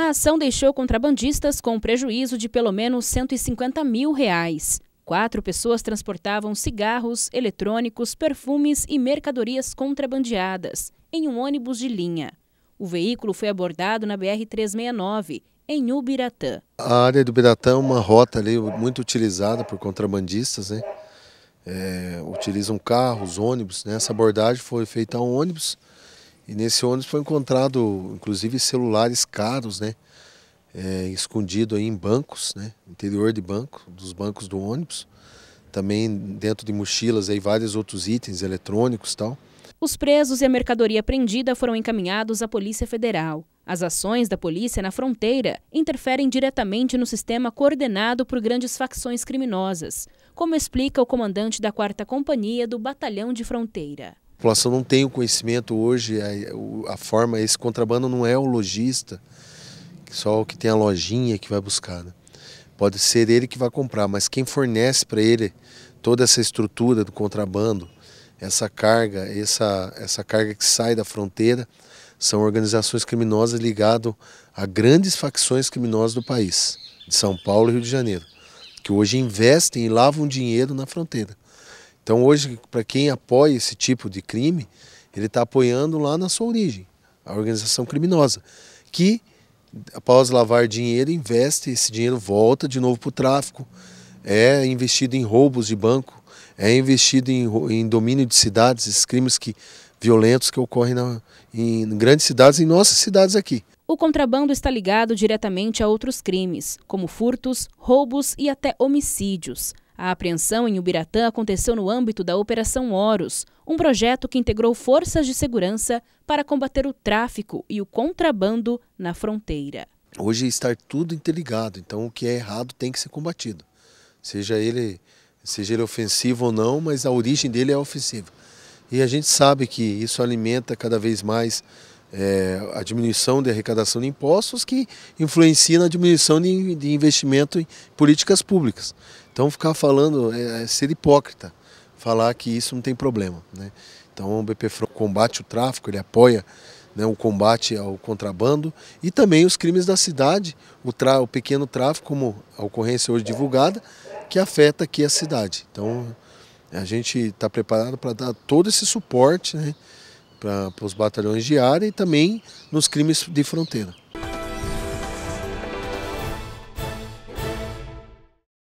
A ação deixou contrabandistas com prejuízo de pelo menos 150 mil reais. Quatro pessoas transportavam cigarros, eletrônicos, perfumes e mercadorias contrabandeadas em um ônibus de linha. O veículo foi abordado na BR-369, em Ubiratã. A área do Ubiratã é uma rota ali muito utilizada por contrabandistas, né? É, utilizam carros, ônibus. Né? Essa abordagem foi feita a um ônibus e nesse ônibus foi encontrado, inclusive, celulares caros, né? É, escondido aí em bancos, né? Interior de banco, dos bancos do ônibus. Também dentro de mochilas aí vários outros itens eletrônicos tal. Os presos e a mercadoria apreendida foram encaminhados à Polícia Federal. As ações da polícia na fronteira interferem diretamente no sistema coordenado por grandes facções criminosas, como explica o comandante da 4 Companhia do Batalhão de Fronteira. A população não tem o conhecimento hoje, a, é, a forma, esse contrabando não é o lojista, só o que tem a lojinha que vai buscar. Né? Pode ser ele que vai comprar, mas quem fornece para ele toda essa estrutura do contrabando, essa carga, essa, essa carga que sai da fronteira, são organizações criminosas ligadas a grandes facções criminosas do país, de São Paulo e Rio de Janeiro, que hoje investem e lavam dinheiro na fronteira. Então hoje, para quem apoia esse tipo de crime, ele está apoiando lá na sua origem, a organização criminosa, que após lavar dinheiro, investe, esse dinheiro volta de novo para o tráfico, é investido em roubos de banco, é investido em, em domínio de cidades, esses crimes que, violentos que ocorrem na, em grandes cidades, em nossas cidades aqui. O contrabando está ligado diretamente a outros crimes, como furtos, roubos e até homicídios. A apreensão em Ubiratã aconteceu no âmbito da Operação Horus, um projeto que integrou forças de segurança para combater o tráfico e o contrabando na fronteira. Hoje está tudo interligado, então o que é errado tem que ser combatido. Seja ele, seja ele ofensivo ou não, mas a origem dele é ofensiva. E a gente sabe que isso alimenta cada vez mais é, a diminuição de arrecadação de impostos que influencia na diminuição de, de investimento em políticas públicas. Então ficar falando é, é, ser hipócrita, falar que isso não tem problema. Né? Então o BP combate o tráfico, ele apoia né, o combate ao contrabando e também os crimes da cidade, o, tra o pequeno tráfico, como a ocorrência hoje divulgada, que afeta aqui a cidade. Então a gente está preparado para dar todo esse suporte, né? para os batalhões de área e também nos crimes de fronteira.